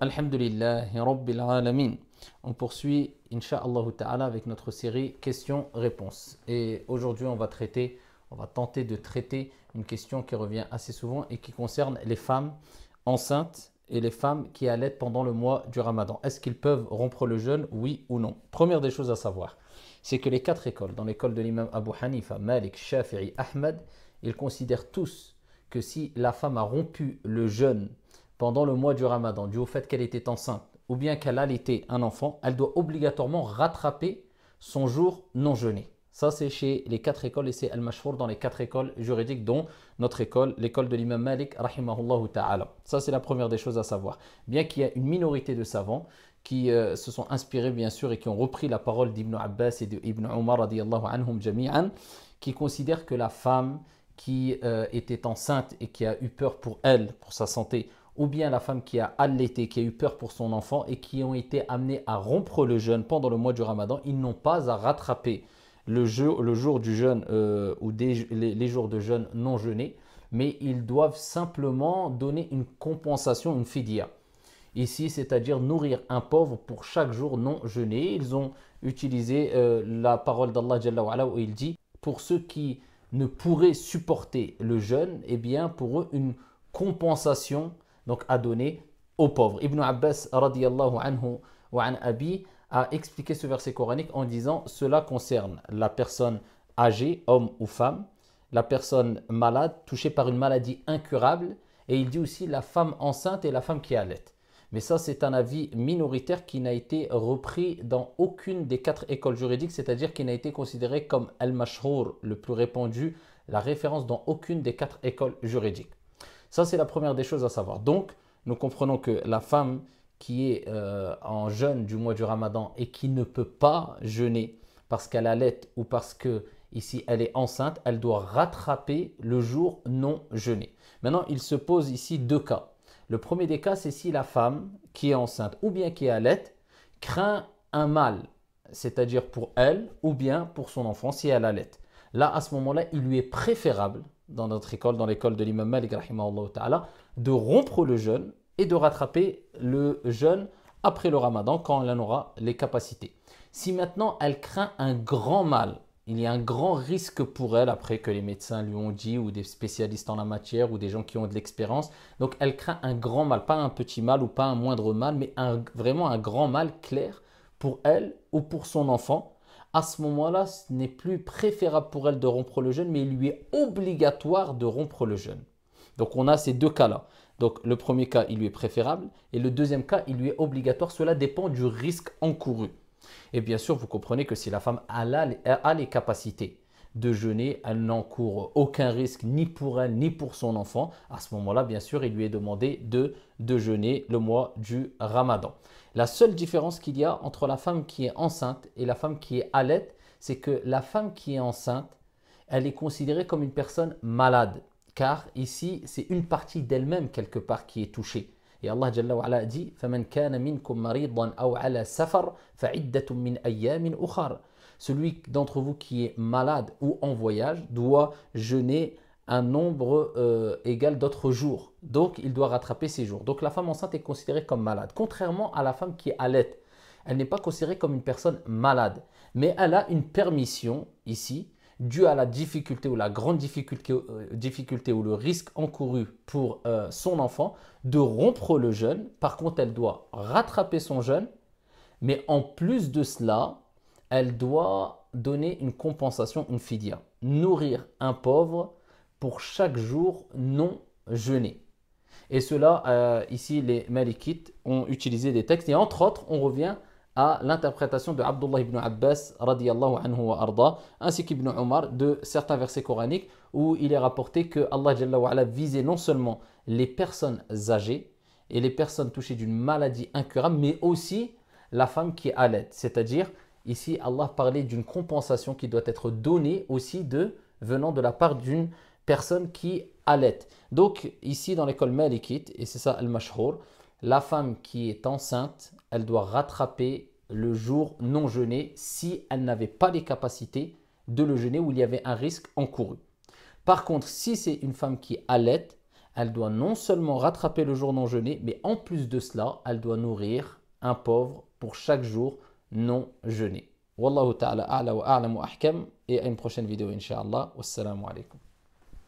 Alhamdulillah, Rabbil Alameen On poursuit, incha'Allah Ta'ala, avec notre série questions-réponses. Et aujourd'hui, on va traiter, on va tenter de traiter une question qui revient assez souvent et qui concerne les femmes enceintes et les femmes qui allaitent pendant le mois du ramadan. Est-ce qu'ils peuvent rompre le jeûne, oui ou non Première des choses à savoir, c'est que les quatre écoles, dans l'école de l'imam Abu Hanifa, Malik, Shafi'i, Ahmed ils considèrent tous que si la femme a rompu le jeûne, pendant le mois du ramadan, dû au fait qu'elle était enceinte ou bien qu'elle allaitait un enfant, elle doit obligatoirement rattraper son jour non jeûné. Ça, c'est chez les quatre écoles et c'est Al-Mashfour dans les quatre écoles juridiques, dont notre école, l'école de l'imam Malik, rahimahullah ta'ala. Ça, c'est la première des choses à savoir. Bien qu'il y ait une minorité de savants qui euh, se sont inspirés, bien sûr, et qui ont repris la parole d'Ibn Abbas et d'Ibn Omar, radiallahu anhum jami'an, qui considèrent que la femme qui euh, était enceinte et qui a eu peur pour elle, pour sa santé, ou bien la femme qui a allaité, qui a eu peur pour son enfant et qui ont été amenés à rompre le jeûne pendant le mois du ramadan, ils n'ont pas à rattraper le, le jour du jeûne euh, ou les, jours de jeûne non jeûnés, mais ils doivent simplement donner une compensation, une fidia. Ici, c'est-à-dire nourrir un pauvre pour chaque jour non jeûné. Ils ont utilisé euh, la parole d'Allah où il dit Pour ceux qui ne pourraient supporter le jeûne, eh bien, pour eux, une compensation donc à donner aux pauvres. Ibn Abbas radiallahu anhu an abi a expliqué ce verset coranique en disant cela concerne la personne âgée, homme ou femme, la personne malade, touchée par une maladie incurable, et il dit aussi la femme enceinte et la femme qui allait. Mais ça, c'est un avis minoritaire qui n'a été repris dans aucune des quatre écoles juridiques, c'est-à-dire qui n'a été considéré comme al le plus répandu, la référence dans aucune des quatre écoles juridiques. Ça, c'est la première des choses à savoir. Donc, nous comprenons que la femme qui est euh, en jeûne du mois du ramadan et qui ne peut pas jeûner parce qu'elle allait ou parce que ici elle est enceinte, elle doit rattraper le jour non jeûné. Maintenant, il se pose ici deux cas. Le premier des cas, c'est si la femme qui est enceinte ou bien qui est craint un mal, c'est-à-dire pour elle ou bien pour son enfant si elle allait. Là, à ce moment-là, il lui est préférable dans notre école, dans l'école de l'imam Malik, de rompre le jeûne et de rattraper le jeûne après le ramadan quand elle en aura les capacités. Si maintenant elle craint un grand mal, il y a un grand risque pour elle après que les médecins lui ont dit ou des spécialistes en la matière ou des gens qui ont de l'expérience. Donc elle craint un grand mal, pas un petit mal ou pas un moindre mal, mais vraiment un grand mal clair pour elle ou pour son enfant à ce moment-là, ce n'est plus préférable pour elle de rompre le jeûne, mais il lui est obligatoire de rompre le jeûne. Donc on a ces deux cas-là. Donc le premier cas, il lui est préférable, et le deuxième cas, il lui est obligatoire. Cela dépend du risque encouru. Et bien sûr, vous comprenez que si la femme a, a les capacités de elle n'encourt aucun risque ni pour elle ni pour son enfant. À ce moment-là, bien sûr, il lui est demandé de, déjeuner le mois du ramadan. La seule différence qu'il y a entre la femme qui est enceinte et la femme qui est allaite, c'est que la femme qui est enceinte, elle est considérée comme une personne malade, car ici, c'est une partie d'elle-même quelque part qui est touchée. Et Allah dit Celui d'entre vous qui est malade ou en voyage doit jeûner un nombre euh, égal d'autres jours. Donc il doit rattraper ses jours. Donc la femme enceinte est considérée comme malade, contrairement à la femme qui est allaite. Elle n'est pas considérée comme une personne malade, mais elle a une permission ici dû à la difficulté ou la grande difficulté, euh, difficulté ou le risque encouru pour euh, son enfant de rompre le jeûne. Par contre, elle doit rattraper son jeûne, mais en plus de cela, elle doit donner une compensation, une fidia, nourrir un pauvre pour chaque jour non jeûné. Et cela, euh, ici, les Malikites ont utilisé des textes. Et entre autres, on revient à l'interprétation de Abdullah ibn Abbas radiallahu anhu wa arda, ainsi qu'Ibn Omar de certains versets coraniques où il est rapporté que Allah visait non seulement les personnes âgées et les personnes touchées d'une maladie incurable, mais aussi la femme qui allait. C'est-à-dire, ici, Allah parlait d'une compensation qui doit être donnée aussi de venant de la part d'une personne qui allait. Donc, ici, dans l'école malikite, et c'est ça al la femme qui est enceinte elle doit rattraper le jour non jeûné si elle n'avait pas les capacités de le jeûner où il y avait un risque encouru. Par contre, si c'est une femme qui allait, elle doit non seulement rattraper le jour non jeûné, mais en plus de cela, elle doit nourrir un pauvre pour chaque jour non jeûné. Wallahu ta'ala a'la wa a'lamu ahkam et à une prochaine vidéo inshallah. Wassalamu alaikum.